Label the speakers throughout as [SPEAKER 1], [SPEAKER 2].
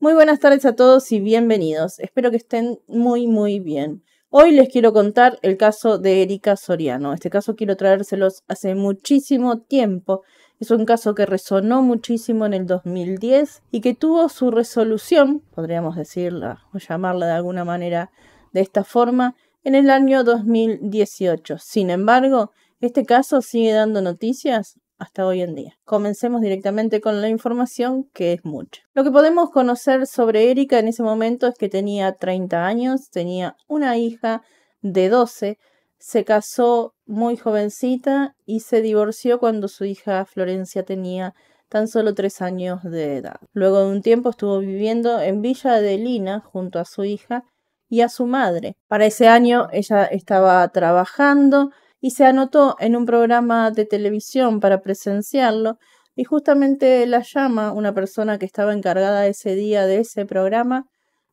[SPEAKER 1] Muy buenas tardes a todos y bienvenidos. Espero que estén muy muy bien. Hoy les quiero contar el caso de Erika Soriano. Este caso quiero traérselos hace muchísimo tiempo. Es un caso que resonó muchísimo en el 2010 y que tuvo su resolución, podríamos decirla o llamarla de alguna manera de esta forma, en el año 2018. Sin embargo, este caso sigue dando noticias hasta hoy en día. Comencemos directamente con la información, que es mucha. Lo que podemos conocer sobre Erika en ese momento es que tenía 30 años, tenía una hija de 12, se casó muy jovencita y se divorció cuando su hija Florencia tenía tan solo 3 años de edad. Luego de un tiempo estuvo viviendo en Villa de Lina junto a su hija y a su madre. Para ese año ella estaba trabajando, y se anotó en un programa de televisión para presenciarlo y justamente la llama una persona que estaba encargada ese día de ese programa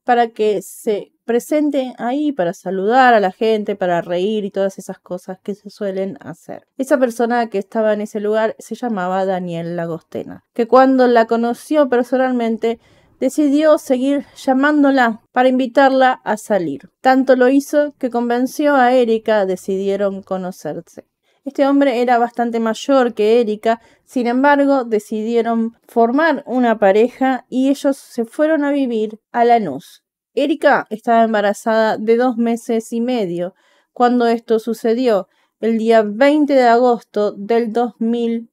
[SPEAKER 1] para que se presente ahí, para saludar a la gente, para reír y todas esas cosas que se suelen hacer. Esa persona que estaba en ese lugar se llamaba Daniel Lagostena, que cuando la conoció personalmente decidió seguir llamándola para invitarla a salir. Tanto lo hizo que convenció a Erika, decidieron conocerse. Este hombre era bastante mayor que Erika, sin embargo decidieron formar una pareja y ellos se fueron a vivir a Lanús. Erika estaba embarazada de dos meses y medio cuando esto sucedió, el día 20 de agosto del 2000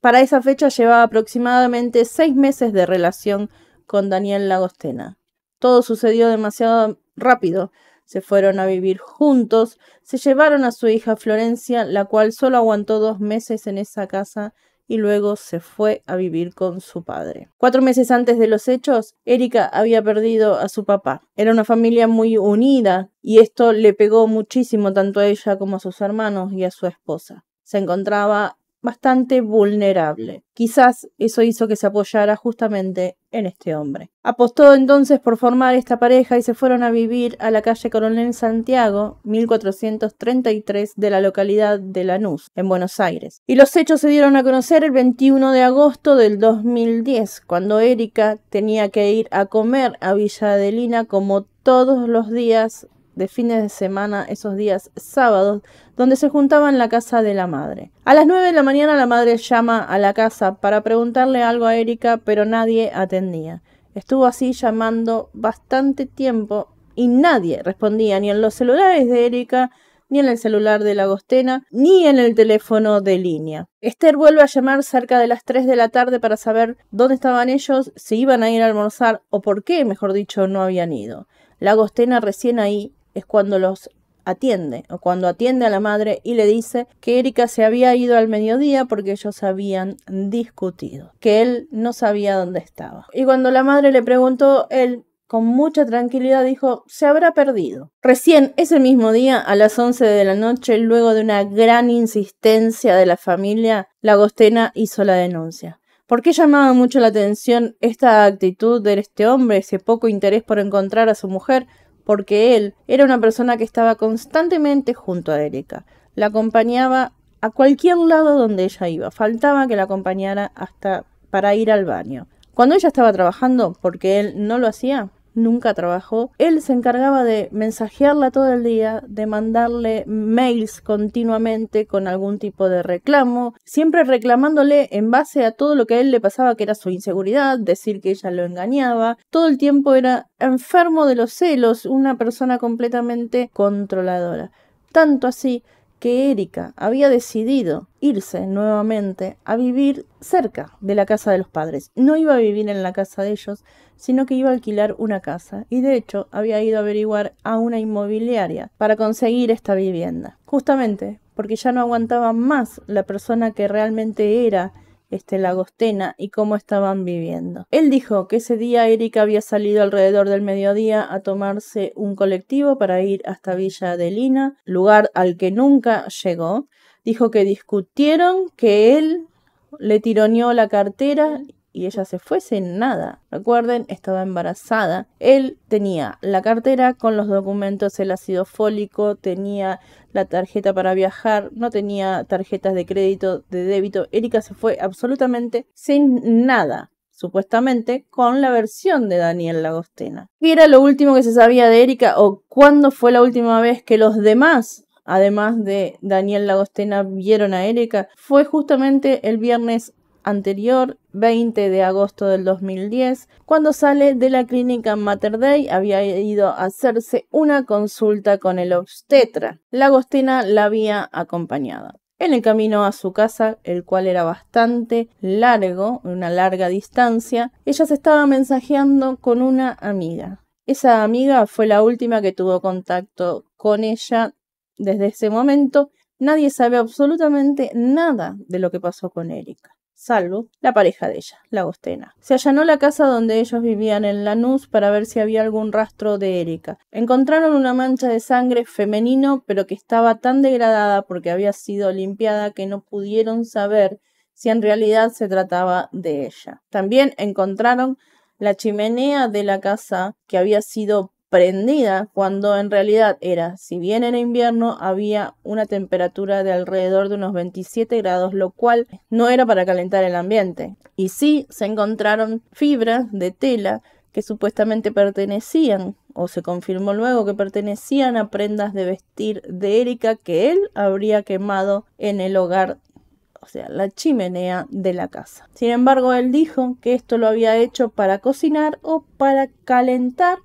[SPEAKER 1] para esa fecha llevaba aproximadamente seis meses de relación con Daniel Lagostena. Todo sucedió demasiado rápido. Se fueron a vivir juntos, se llevaron a su hija Florencia, la cual solo aguantó dos meses en esa casa y luego se fue a vivir con su padre. Cuatro meses antes de los hechos, Erika había perdido a su papá. Era una familia muy unida y esto le pegó muchísimo tanto a ella como a sus hermanos y a su esposa. Se encontraba bastante vulnerable. Quizás eso hizo que se apoyara justamente en este hombre. Apostó entonces por formar esta pareja y se fueron a vivir a la calle Coronel Santiago, 1433 de la localidad de Lanús, en Buenos Aires. Y los hechos se dieron a conocer el 21 de agosto del 2010, cuando Erika tenía que ir a comer a Villa Adelina como todos los días de fines de semana, esos días sábados, donde se juntaban en la casa de la madre. A las 9 de la mañana la madre llama a la casa para preguntarle algo a Erika, pero nadie atendía. Estuvo así llamando bastante tiempo y nadie respondía ni en los celulares de Erika, ni en el celular de la Agostena, ni en el teléfono de línea. Esther vuelve a llamar cerca de las 3 de la tarde para saber dónde estaban ellos, si iban a ir a almorzar o por qué, mejor dicho, no habían ido. La Agostena recién ahí es cuando los atiende, o cuando atiende a la madre y le dice que Erika se había ido al mediodía porque ellos habían discutido, que él no sabía dónde estaba. Y cuando la madre le preguntó, él con mucha tranquilidad dijo, se habrá perdido. Recién ese mismo día, a las 11 de la noche, luego de una gran insistencia de la familia, Lagostena hizo la denuncia. ¿Por qué llamaba mucho la atención esta actitud de este hombre, ese poco interés por encontrar a su mujer? porque él era una persona que estaba constantemente junto a Erika. La acompañaba a cualquier lado donde ella iba. Faltaba que la acompañara hasta para ir al baño. Cuando ella estaba trabajando, porque él no lo hacía, nunca trabajó. Él se encargaba de mensajearla todo el día, de mandarle mails continuamente con algún tipo de reclamo, siempre reclamándole en base a todo lo que a él le pasaba, que era su inseguridad, decir que ella lo engañaba. Todo el tiempo era enfermo de los celos, una persona completamente controladora. Tanto así que Erika había decidido irse nuevamente a vivir cerca de la casa de los padres. No iba a vivir en la casa de ellos, sino que iba a alquilar una casa y de hecho había ido a averiguar a una inmobiliaria para conseguir esta vivienda. Justamente porque ya no aguantaba más la persona que realmente era este, Lagostena y cómo estaban viviendo. Él dijo que ese día Erika había salido alrededor del mediodía a tomarse un colectivo para ir hasta Villa Lina, lugar al que nunca llegó. Dijo que discutieron, que él le tironeó la cartera y ella se fuese sin nada. Recuerden, estaba embarazada. Él tenía la cartera con los documentos, el ácido fólico, tenía la tarjeta para viajar, no tenía tarjetas de crédito, de débito. Erika se fue absolutamente sin nada supuestamente, con la versión de Daniel Lagostena. ¿Qué era lo último que se sabía de Erika o cuándo fue la última vez que los demás, además de Daniel Lagostena, vieron a Erika? Fue justamente el viernes anterior, 20 de agosto del 2010, cuando sale de la clínica Mater Dei, había ido a hacerse una consulta con el obstetra. La Agostina la había acompañado. En el camino a su casa, el cual era bastante largo, una larga distancia, ella se estaba mensajeando con una amiga. Esa amiga fue la última que tuvo contacto con ella desde ese momento. Nadie sabe absolutamente nada de lo que pasó con Erika salvo la pareja de ella, la Agostena. Se allanó la casa donde ellos vivían en Lanús para ver si había algún rastro de Erika. Encontraron una mancha de sangre femenino, pero que estaba tan degradada porque había sido limpiada que no pudieron saber si en realidad se trataba de ella. También encontraron la chimenea de la casa que había sido prendida cuando en realidad era, si bien en invierno, había una temperatura de alrededor de unos 27 grados, lo cual no era para calentar el ambiente. Y sí se encontraron fibras de tela que supuestamente pertenecían, o se confirmó luego que pertenecían a prendas de vestir de Erika que él habría quemado en el hogar o sea, la chimenea de la casa. Sin embargo, él dijo que esto lo había hecho para cocinar o para calentar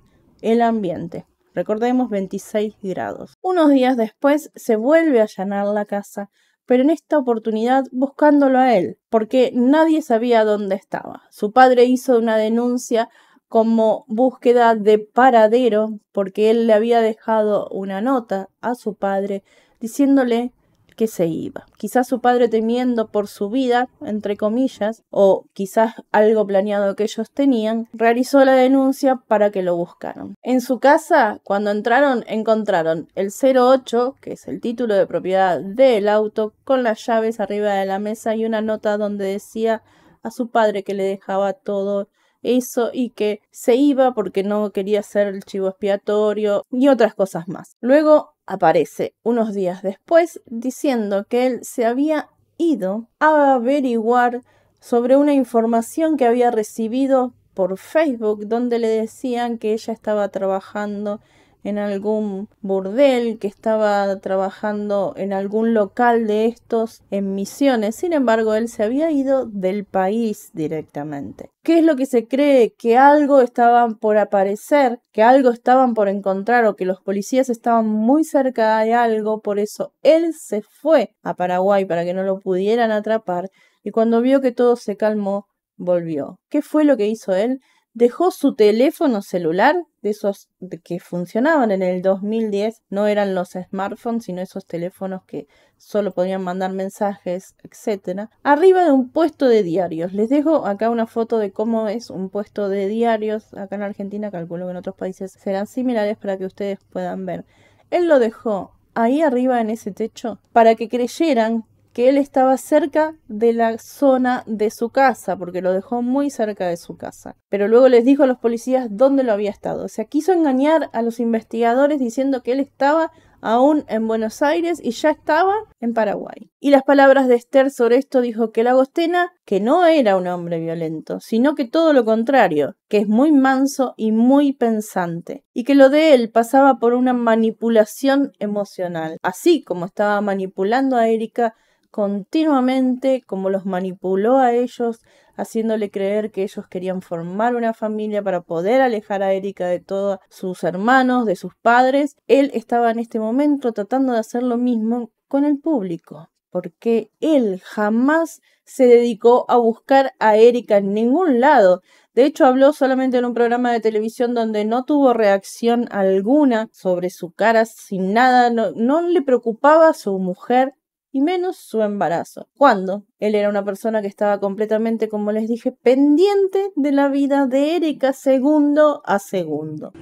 [SPEAKER 1] el ambiente. Recordemos 26 grados. Unos días después se vuelve a allanar la casa, pero en esta oportunidad buscándolo a él, porque nadie sabía dónde estaba. Su padre hizo una denuncia como búsqueda de paradero, porque él le había dejado una nota a su padre diciéndole que se iba. Quizás su padre temiendo por su vida, entre comillas, o quizás algo planeado que ellos tenían, realizó la denuncia para que lo buscaran. En su casa, cuando entraron, encontraron el 08, que es el título de propiedad del auto, con las llaves arriba de la mesa y una nota donde decía a su padre que le dejaba todo eso y que se iba porque no quería ser el chivo expiatorio y otras cosas más. Luego aparece unos días después diciendo que él se había ido a averiguar sobre una información que había recibido por Facebook donde le decían que ella estaba trabajando en algún burdel, que estaba trabajando en algún local de estos en misiones. Sin embargo, él se había ido del país directamente. ¿Qué es lo que se cree? Que algo estaban por aparecer, que algo estaban por encontrar o que los policías estaban muy cerca de algo, por eso él se fue a Paraguay para que no lo pudieran atrapar y cuando vio que todo se calmó, volvió. ¿Qué fue lo que hizo él? dejó su teléfono celular, de esos que funcionaban en el 2010, no eran los smartphones, sino esos teléfonos que solo podían mandar mensajes, etc., arriba de un puesto de diarios. Les dejo acá una foto de cómo es un puesto de diarios. Acá en Argentina calculo que en otros países serán similares para que ustedes puedan ver. Él lo dejó ahí arriba en ese techo para que creyeran que él estaba cerca de la zona de su casa, porque lo dejó muy cerca de su casa. Pero luego les dijo a los policías dónde lo había estado. O sea, quiso engañar a los investigadores diciendo que él estaba aún en Buenos Aires y ya estaba en Paraguay. Y las palabras de Esther sobre esto dijo que el Agostena, que no era un hombre violento, sino que todo lo contrario, que es muy manso y muy pensante, y que lo de él pasaba por una manipulación emocional, así como estaba manipulando a Erika continuamente, como los manipuló a ellos, haciéndole creer que ellos querían formar una familia para poder alejar a Erika de todos sus hermanos, de sus padres. Él estaba en este momento tratando de hacer lo mismo con el público, porque él jamás se dedicó a buscar a Erika en ningún lado. De hecho, habló solamente en un programa de televisión donde no tuvo reacción alguna sobre su cara, sin nada, no, le preocupaba a su mujer y menos su embarazo, cuando él era una persona que estaba completamente, como les dije, pendiente de la vida de Erika segundo a segundo.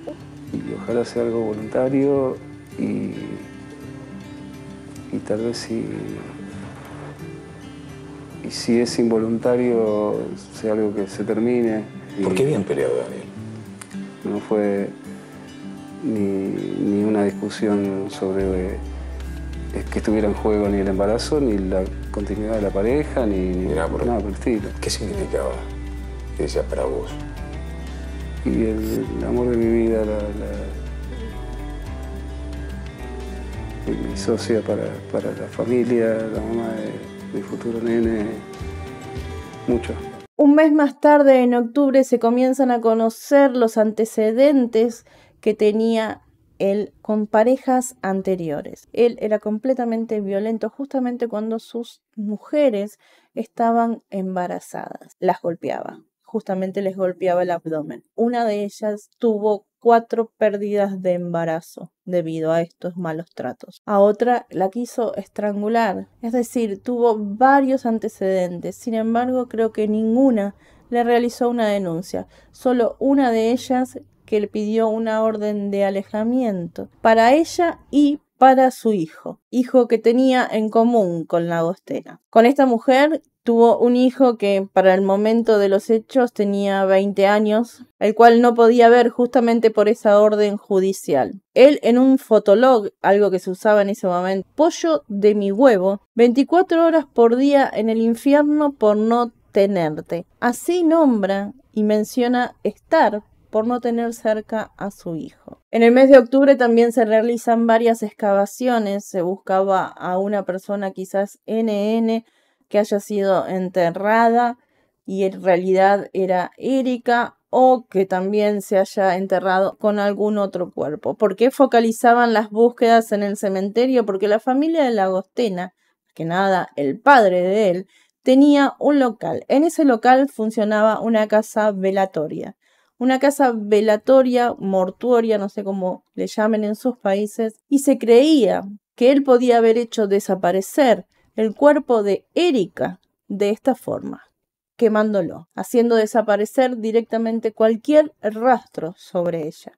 [SPEAKER 1] Y ojalá sea algo voluntario y, y tal vez si, y si es involuntario sea algo que se termine. ¿Por qué bien peleado, Daniel? No fue ni, ni una discusión sobre es eh, que estuviera en juego ni el embarazo, ni la continuidad de la pareja, ni, nada, por, el estilo. ¿Qué significaba decía, para vos? Y el, amor de mi vida, la, mi socia para, para, la familia, la mamá de mi futuro nene, mucho. Un mes más tarde, en octubre, se comienzan a conocer los antecedentes que tenía él con parejas anteriores. Él era completamente violento justamente cuando sus mujeres estaban embarazadas. Las golpeaba, justamente les golpeaba el abdomen. Una de ellas tuvo cuatro pérdidas de embarazo debido a estos malos tratos. A otra la quiso estrangular, es decir, tuvo varios antecedentes. Sin embargo, creo que ninguna le realizó una denuncia. Solo una de ellas que le pidió una orden de alejamiento para ella y para su hijo, hijo que tenía en común con la agostera. Con esta mujer tuvo un hijo que para el momento de los hechos tenía 20 años, el cual no podía ver justamente por esa orden judicial. Él en un fotolog, algo que se usaba en ese momento, pollo de mi huevo, 24 horas por día en el infierno por no tenerte. Así nombra y menciona estar por no tener cerca a su hijo. En el mes de octubre también se realizan varias excavaciones, se buscaba a una persona quizás NN que haya sido enterrada y en realidad era Erika o que también se haya enterrado con algún otro cuerpo. ¿Por qué focalizaban las búsquedas en el cementerio? Porque la familia de Lagostena, que nada, el padre de él, tenía un local. En ese local funcionaba una casa velatoria una casa velatoria, mortuoria, no sé cómo le llamen en sus países, y se creía que él podía haber hecho desaparecer el cuerpo de Erika de esta forma, quemándolo, haciendo desaparecer directamente cualquier rastro sobre ella.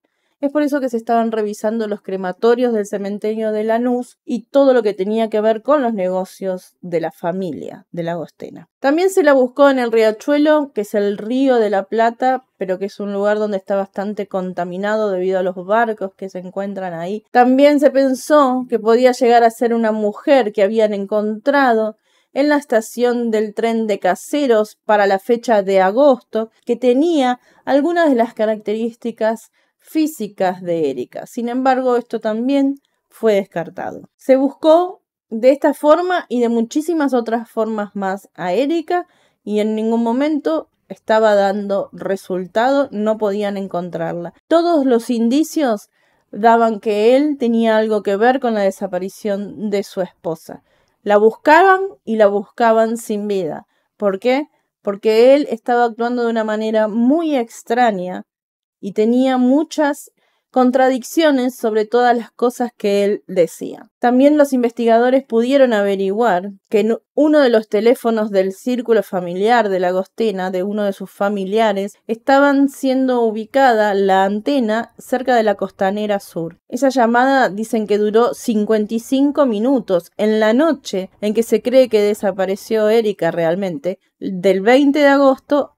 [SPEAKER 1] Es por eso que se estaban revisando los crematorios del cementerio de Lanús y todo lo que tenía que ver con los negocios de la familia de la Agostena. También se la buscó en el riachuelo, que es el río de la Plata, pero que es un lugar donde está bastante contaminado debido a los barcos que se encuentran ahí. También se pensó que podía llegar a ser una mujer que habían encontrado en la estación del tren de caseros para la fecha de agosto, que tenía algunas de las características físicas de Erika. Sin embargo, esto también fue descartado. Se buscó de esta forma y de muchísimas otras formas más a Erika y en ningún momento estaba dando resultado, no podían encontrarla. Todos los indicios daban que él tenía algo que ver con la desaparición de su esposa. La buscaban y la buscaban sin vida. ¿Por qué? Porque él estaba actuando de una manera muy extraña y tenía muchas contradicciones sobre todas las cosas que él decía. También los investigadores pudieron averiguar que en uno de los teléfonos del círculo familiar de la Agostina, de uno de sus familiares, estaban siendo ubicada la antena cerca de la costanera sur. Esa llamada dicen que duró 55 minutos en la noche en que se cree que desapareció Erika realmente, del 20 de agosto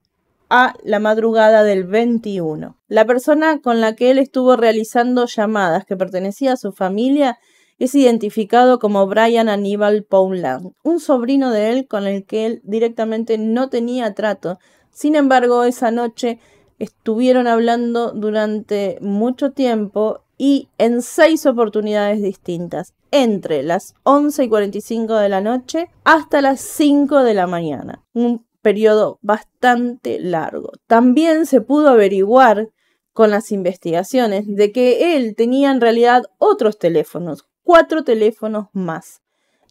[SPEAKER 1] a la madrugada del 21. La persona con la que él estuvo realizando llamadas que pertenecía a su familia es identificado como Brian Aníbal Poulan un sobrino de él con el que él directamente no tenía trato. Sin embargo, esa noche estuvieron hablando durante mucho tiempo y en seis oportunidades distintas, entre las 11 y 45 de la noche hasta las 5 de la mañana. Un periodo bastante largo. También se pudo averiguar con las investigaciones de que él tenía en realidad otros teléfonos, cuatro teléfonos más.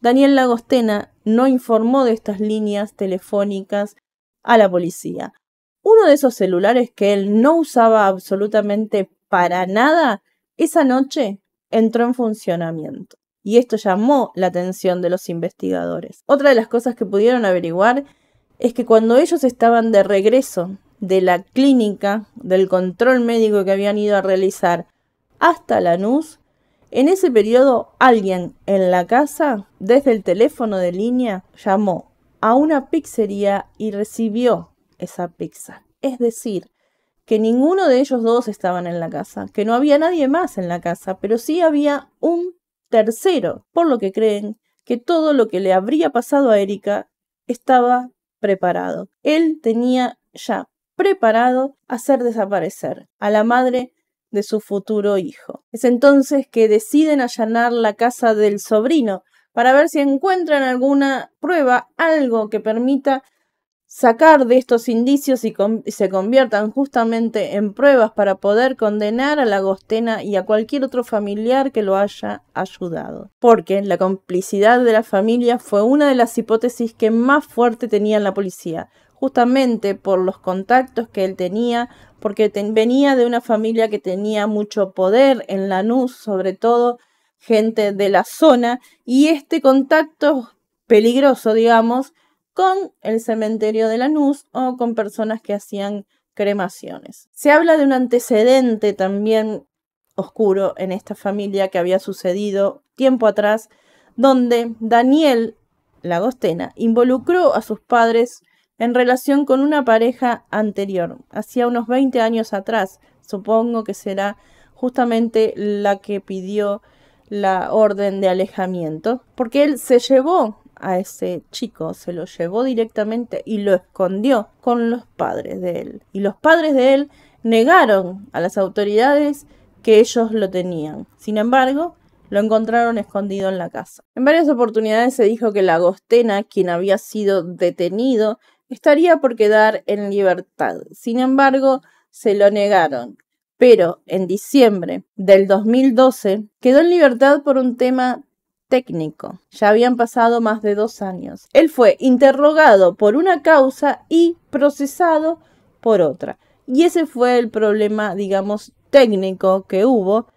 [SPEAKER 1] Daniel Lagostena no informó de estas líneas telefónicas a la policía. Uno de esos celulares que él no usaba absolutamente para nada, esa noche entró en funcionamiento. Y esto llamó la atención de los investigadores. Otra de las cosas que pudieron averiguar es que cuando ellos estaban de regreso de la clínica, del control médico que habían ido a realizar hasta la Lanús, en ese periodo alguien en la casa, desde el teléfono de línea, llamó a una pizzería y recibió esa pizza. Es decir, que ninguno de ellos dos estaban en la casa, que no había nadie más en la casa, pero sí había un tercero, por lo que creen que todo lo que le habría pasado a Erika estaba preparado. Él tenía ya preparado hacer desaparecer a la madre de su futuro hijo. Es entonces que deciden allanar la casa del sobrino para ver si encuentran alguna prueba, algo que permita sacar de estos indicios y se conviertan justamente en pruebas para poder condenar a Lagostena y a cualquier otro familiar que lo haya ayudado. Porque la complicidad de la familia fue una de las hipótesis que más fuerte tenía la policía, justamente por los contactos que él tenía, porque venía de una familia que tenía mucho poder en la Lanús, sobre todo gente de la zona, y este contacto peligroso, digamos, con el cementerio de Lanús o con personas que hacían cremaciones. Se habla de un antecedente también oscuro en esta familia que había sucedido tiempo atrás, donde Daniel Lagostena involucró a sus padres en relación con una pareja anterior, hacía unos 20 años atrás, supongo que será justamente la que pidió la orden de alejamiento, porque él se llevó a ese chico, se lo llevó directamente y lo escondió con los padres de él. Y los padres de él negaron a las autoridades que ellos lo tenían. Sin embargo, lo encontraron escondido en la casa. En varias oportunidades se dijo que la Agostena, quien había sido detenido, estaría por quedar en libertad. Sin embargo, se lo negaron. Pero en diciembre del 2012 quedó en libertad por un tema técnico. Ya habían pasado más de dos años. Él fue interrogado por una causa y procesado por otra. Y ese fue el problema, digamos, técnico que hubo,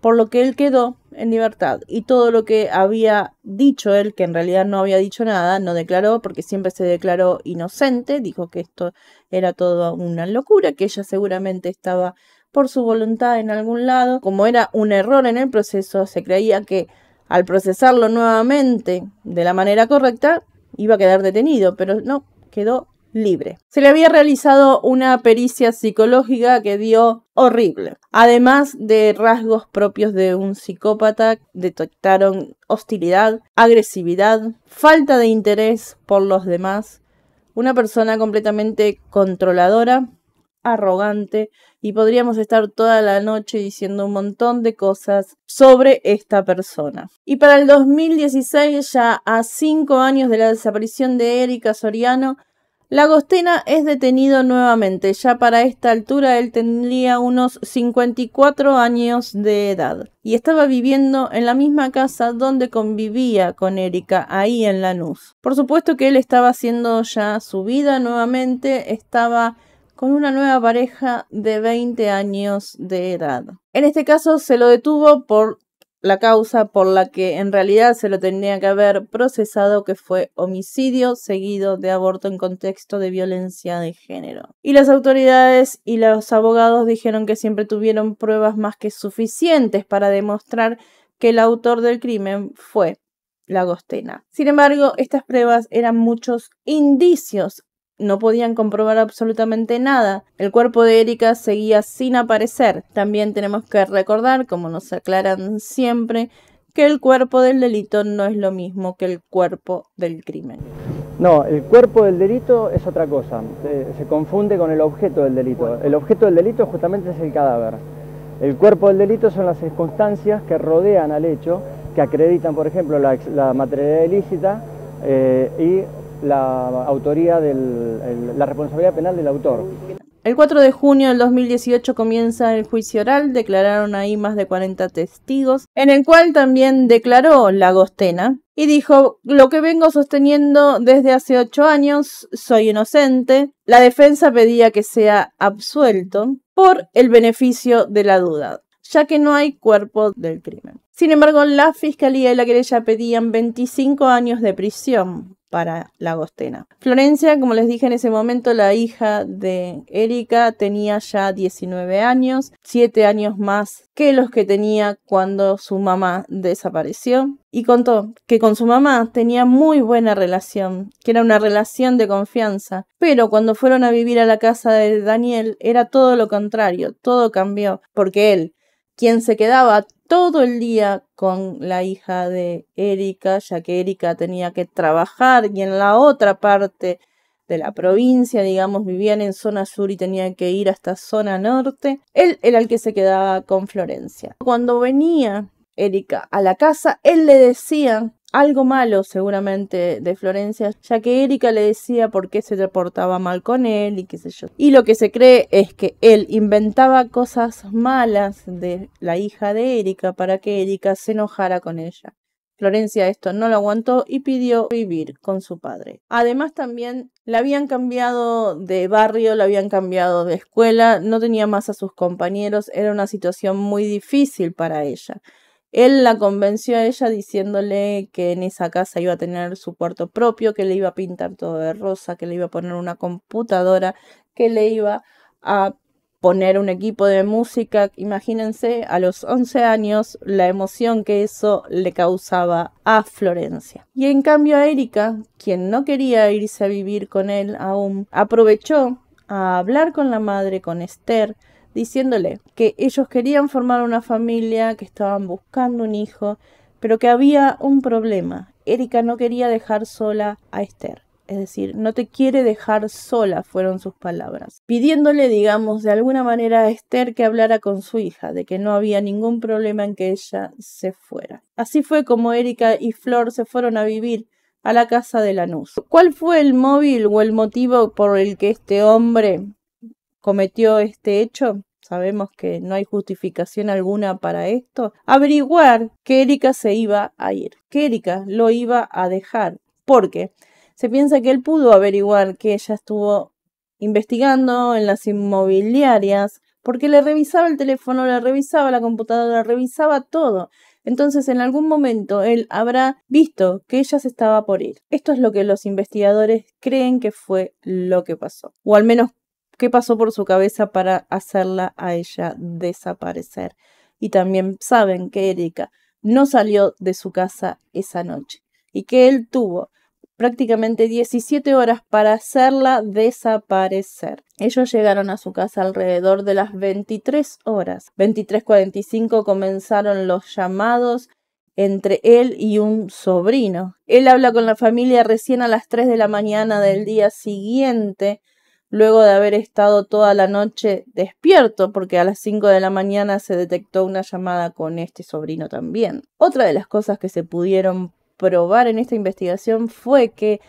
[SPEAKER 1] por lo que él quedó en libertad. Y todo lo que había dicho él, que en realidad no había dicho nada, no declaró porque siempre se declaró inocente, dijo que esto era toda una locura, que ella seguramente estaba por su voluntad en algún lado. Como era un error en el proceso, se creía que al procesarlo nuevamente de la manera correcta, iba a quedar detenido, pero no, quedó libre. Se le había realizado una pericia psicológica que dio horrible. Además de rasgos propios de un psicópata, detectaron hostilidad, agresividad, falta de interés por los demás, una persona completamente controladora arrogante y podríamos estar toda la noche diciendo un montón de cosas sobre esta persona. Y para el 2016, ya a cinco años de la desaparición de Erika Soriano, Lagostena es detenido nuevamente. Ya para esta altura él tendría unos 54 años de edad y estaba viviendo en la misma casa donde convivía con Erika, ahí en Lanús. Por supuesto que él estaba haciendo ya su vida nuevamente, estaba con una nueva pareja de 20 años de edad. En este caso se lo detuvo por la causa por la que en realidad se lo tenía que haber procesado, que fue homicidio seguido de aborto en contexto de violencia de género. Y las autoridades y los abogados dijeron que siempre tuvieron pruebas más que suficientes para demostrar que el autor del crimen fue Lagostena. Sin embargo, estas pruebas eran muchos indicios no podían comprobar absolutamente nada. El cuerpo de Erika seguía sin aparecer. También tenemos que recordar, como nos aclaran siempre, que el cuerpo del delito no es lo mismo que el cuerpo del crimen. No, el cuerpo del delito es otra cosa. Se, confunde con el objeto del delito. El objeto del delito justamente es el cadáver. El cuerpo del delito son las circunstancias que rodean al hecho, que acreditan, por ejemplo, la, la materialidad ilícita eh, y la autoría, del, la responsabilidad penal del autor. El 4 de junio del 2018 comienza el juicio oral, declararon ahí más de 40 testigos, en el cual también declaró Lagostena y dijo, lo que vengo sosteniendo desde hace 8 años, soy inocente, la defensa pedía que sea absuelto por el beneficio de la duda, ya que no hay cuerpo del crimen. Sin embargo, la fiscalía y la querella pedían 25 años de prisión para Agostena. Florencia, como les dije en ese momento, la hija de Erika tenía ya 19 años, 7 años más que los que tenía cuando su mamá desapareció. Y contó que con su mamá tenía muy buena relación, que era una relación de confianza, pero cuando fueron a vivir a la casa de Daniel era todo lo contrario, todo cambió, porque él, quien se quedaba todo el día con la hija de Erika, ya que Erika tenía que trabajar y en la otra parte de la provincia, digamos, vivían en zona sur y tenían que ir hasta zona norte. Él era el que se quedaba con Florencia. Cuando venía Erika a la casa, él le decía algo malo seguramente de Florencia, ya que Erika le decía por qué se portaba mal con él y qué sé yo. Y lo que se cree es que él inventaba cosas malas de la hija de Erika para que Erika se enojara con ella. Florencia esto no lo aguantó y pidió vivir con su padre. Además también la habían cambiado de barrio, la habían cambiado de escuela, no tenía más a sus compañeros, era una situación muy difícil para ella. Él la convenció a ella diciéndole que en esa casa iba a tener su cuarto propio, que le iba a pintar todo de rosa, que le iba a poner una computadora, que le iba a poner un equipo de música. Imagínense a los 11 años la emoción que eso le causaba a Florencia. Y en cambio a Erika, quien no quería irse a vivir con él aún, aprovechó a hablar con la madre, con Esther, diciéndole que ellos querían formar una familia, que estaban buscando un hijo, pero que había un problema. Erika no quería dejar sola a Esther. Es decir, no te quiere dejar sola, fueron sus palabras. Pidiéndole, digamos, de alguna manera a Esther que hablara con su hija, de que no había ningún problema en que ella se fuera. Así fue como Erika y Flor se fueron a vivir a la casa de Lanús. ¿Cuál fue el móvil o el motivo por el que este hombre cometió este hecho, sabemos que no hay justificación alguna para esto, averiguar que Erika se iba a ir, que Erika lo iba a dejar, porque se piensa que él pudo averiguar que ella estuvo investigando en las inmobiliarias, porque le revisaba el teléfono, le revisaba la computadora, revisaba todo. Entonces, en algún momento él habrá visto que ella se estaba por ir. Esto es lo que los investigadores creen que fue lo que pasó, o al menos qué pasó por su cabeza para hacerla a ella desaparecer. Y también saben que Erika no salió de su casa esa noche y que él tuvo prácticamente 17 horas para hacerla desaparecer. Ellos llegaron a su casa alrededor de las 23 horas. 23:45 comenzaron los llamados entre él y un sobrino. Él habla con la familia recién a las 3 de la mañana del día siguiente luego de haber estado toda la noche despierto porque a las 5 de la mañana se detectó una llamada con este sobrino también. Otra de las cosas que se pudieron probar en esta investigación fue que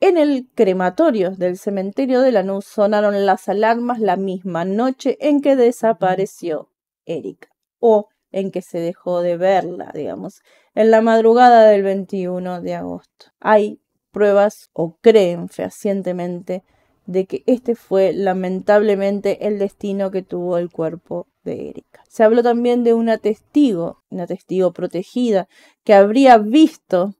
[SPEAKER 1] en el crematorio del cementerio de la Lanús sonaron las alarmas la misma noche en que desapareció Erika o en que se dejó de verla, digamos, en la madrugada del 21 de agosto. Hay pruebas o creen fehacientemente de que este fue lamentablemente el destino que tuvo el cuerpo de Erika. Se habló también de una testigo, una testigo protegida, que habría visto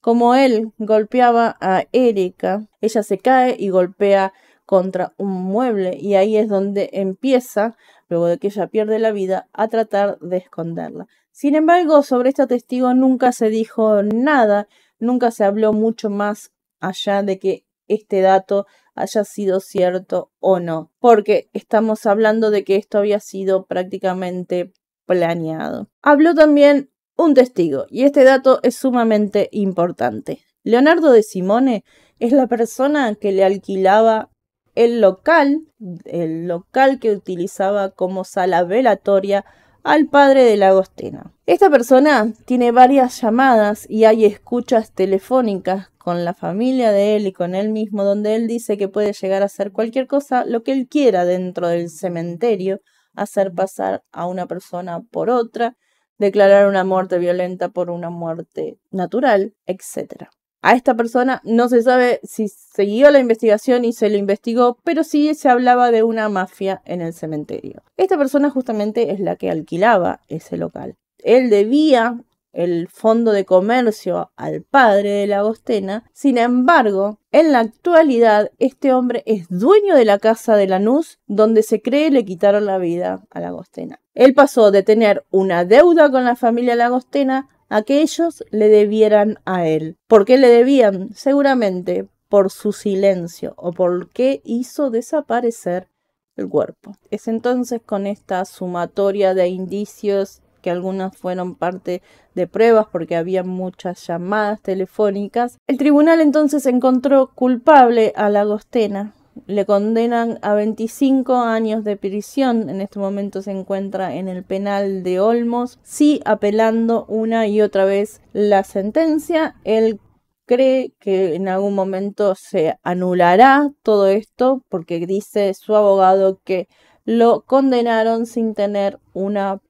[SPEAKER 1] cómo él golpeaba a Erika. Ella se cae y golpea contra un mueble y ahí es donde empieza, luego de que ella pierde la vida, a tratar de esconderla. Sin embargo, sobre esta testigo nunca se dijo nada, nunca se habló mucho más allá de que este dato haya sido cierto o no, porque estamos hablando de que esto había sido prácticamente planeado. Habló también un testigo, y este dato es sumamente importante. Leonardo de Simone es la persona que le alquilaba el local, el local que utilizaba como sala velatoria al padre de la Lagostena. Esta persona tiene varias llamadas y hay escuchas telefónicas con la familia de él y con él mismo donde él dice que puede llegar a hacer cualquier cosa, lo que él quiera dentro del cementerio, hacer pasar a una persona por otra, declarar una muerte violenta por una muerte natural, etcétera a esta persona no se sabe si siguió la investigación y se lo investigó, pero sí se hablaba de una mafia en el cementerio. Esta persona justamente es la que alquilaba ese local. Él debía el fondo de comercio al padre de la Agostena. Sin embargo, en la actualidad este hombre es dueño de la casa de Lanús donde se cree le quitaron la vida a la Agostena. Él pasó de tener una deuda con la familia Lagostena aquellos le debieran a él. ¿Por qué le debían? Seguramente por su silencio o por qué hizo desaparecer el cuerpo. Es entonces con esta sumatoria de indicios que algunas fueron parte de pruebas porque había muchas llamadas telefónicas. El tribunal entonces encontró culpable a la Lagostena le condenan a 25 años de prisión. En este momento se encuentra en el penal de Olmos. Sí, apelando una y otra vez la sentencia. Él cree que en algún momento se anulará todo esto porque dice su abogado que lo condenaron sin tener una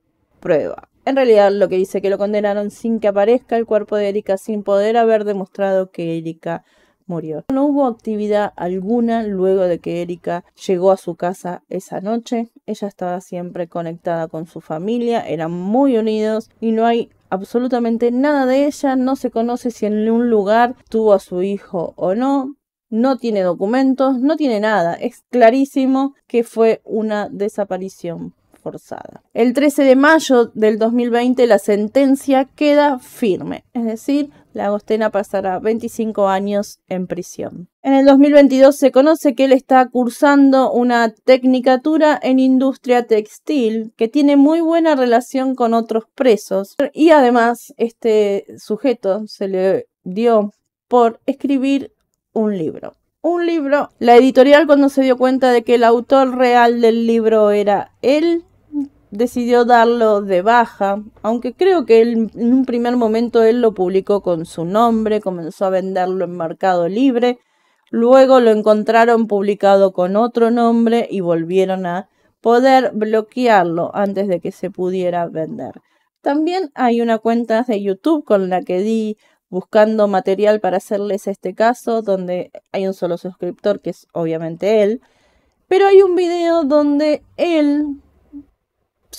[SPEAKER 1] prueba. En realidad lo que dice que lo condenaron sin que aparezca el cuerpo de Erika, sin poder haber demostrado que Erika murió. No hubo actividad alguna luego de que Erika llegó a su casa esa noche. Ella estaba siempre conectada con su familia, eran muy unidos y no hay absolutamente nada de ella. No se conoce si en un lugar tuvo a su hijo o no. No tiene documentos, no tiene nada. Es clarísimo que fue una desaparición Forzada. El 13 de mayo del 2020 la sentencia queda firme, es decir, Agostena pasará 25 años en prisión. En el 2022 se conoce que él está cursando una tecnicatura en industria textil que tiene muy buena relación con otros presos y además este sujeto se le dio por escribir un libro. Un libro, la editorial cuando se dio cuenta de que el autor real del libro era él, decidió darlo de baja, aunque creo que en un primer momento él lo publicó con su nombre, comenzó a venderlo en Mercado Libre, luego lo encontraron publicado con otro nombre y volvieron a poder bloquearlo antes de que se pudiera vender. También hay una cuenta de YouTube con la que di buscando material para hacerles este caso, donde hay un solo suscriptor que es obviamente él, pero hay un video donde él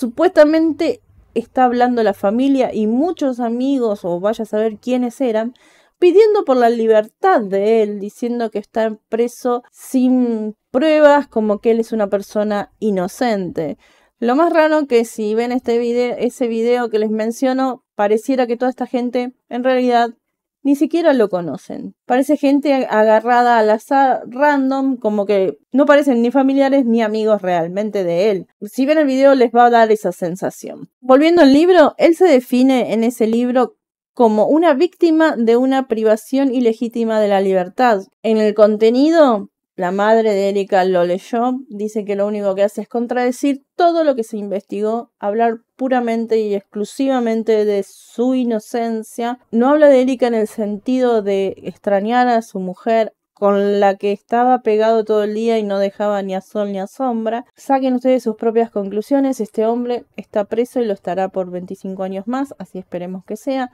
[SPEAKER 1] Supuestamente está hablando la familia y muchos amigos, o vaya a saber quiénes eran, pidiendo por la libertad de él, diciendo que está preso sin pruebas, como que él es una persona inocente. Lo más raro que si ven este video, ese video que les menciono, pareciera que toda esta gente en realidad ni siquiera lo conocen. Parece gente agarrada al azar, random, como que no parecen ni familiares ni amigos realmente de él. Si ven el video les va a dar esa sensación. Volviendo al libro, él se define en ese libro como una víctima de una privación ilegítima de la libertad. En el contenido la madre de Erika lo leyó, dice que lo único que hace es contradecir todo lo que se investigó, hablar puramente y exclusivamente de su inocencia. No habla de Erika en el sentido de extrañar a su mujer con la que estaba pegado todo el día y no dejaba ni a sol ni a sombra. Saquen ustedes sus propias conclusiones, este hombre está preso y lo estará por 25 años más, así esperemos que sea.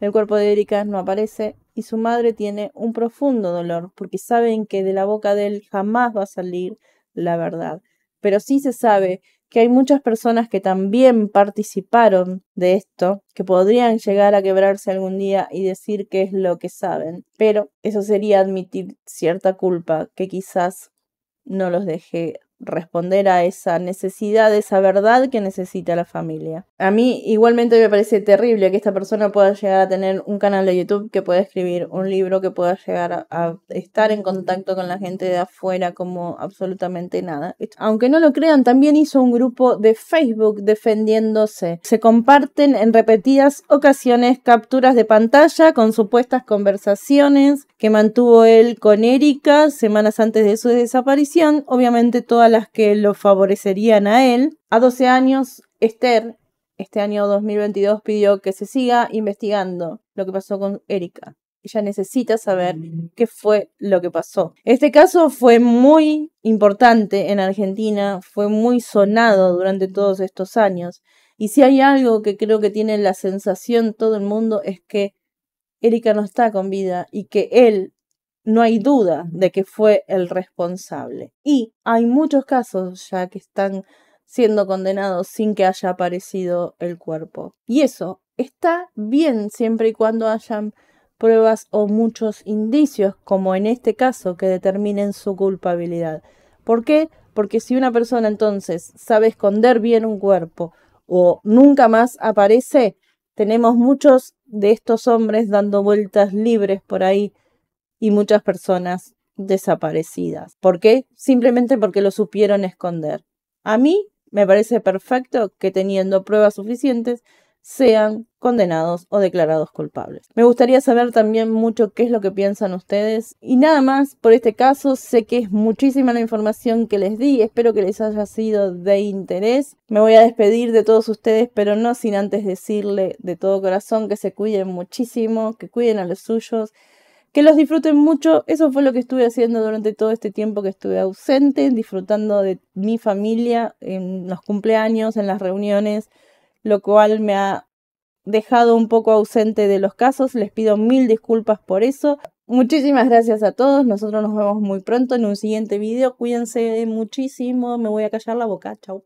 [SPEAKER 1] El cuerpo de Erika no aparece y su madre tiene un profundo dolor porque saben que de la boca de él jamás va a salir la verdad. Pero sí se sabe que hay muchas personas que también participaron de esto, que podrían llegar a quebrarse algún día y decir qué es lo que saben. Pero eso sería admitir cierta culpa que quizás no los deje responder a esa necesidad, esa verdad que necesita la familia. A mí igualmente me parece terrible que esta persona pueda llegar a tener un canal de YouTube, que pueda escribir un libro, que pueda llegar a, estar en contacto con la gente de afuera como absolutamente nada. Aunque no lo crean, también hizo un grupo de Facebook defendiéndose. Se comparten en repetidas ocasiones capturas de pantalla con supuestas conversaciones que mantuvo él con Erika semanas antes de su desaparición. Obviamente toda las que lo favorecerían a él. A 12 años, Esther, este año 2022, pidió que se siga investigando lo que pasó con Erika. Ella necesita saber qué fue lo que pasó. Este caso fue muy importante en Argentina, fue muy sonado durante todos estos años. Y si hay algo que creo que tiene la sensación todo el mundo es que Erika no está con vida y que él no hay duda de que fue el responsable. Y hay muchos casos ya que están siendo condenados sin que haya aparecido el cuerpo. Y eso está bien siempre y cuando hayan pruebas o muchos indicios, como en este caso, que determinen su culpabilidad. ¿Por qué? Porque si una persona entonces sabe esconder bien un cuerpo o nunca más aparece, tenemos muchos de estos hombres dando vueltas libres por ahí y muchas personas desaparecidas. ¿Por qué? Simplemente porque lo supieron esconder. A mí me parece perfecto que teniendo pruebas suficientes sean condenados o declarados culpables. Me gustaría saber también mucho qué es lo que piensan ustedes. Y nada más por este caso, sé que es muchísima la información que les di, espero que les haya sido de interés. Me voy a despedir de todos ustedes, pero no sin antes decirle de todo corazón que se cuiden muchísimo, que cuiden a los suyos que los disfruten mucho. Eso fue lo que estuve haciendo durante todo este tiempo que estuve ausente, disfrutando de mi familia en los cumpleaños, en las reuniones, lo cual me ha dejado un poco ausente de los casos. Les pido mil disculpas por eso. Muchísimas gracias a todos. Nosotros nos vemos muy pronto en un siguiente video. Cuídense muchísimo. Me voy a callar la boca. Chao.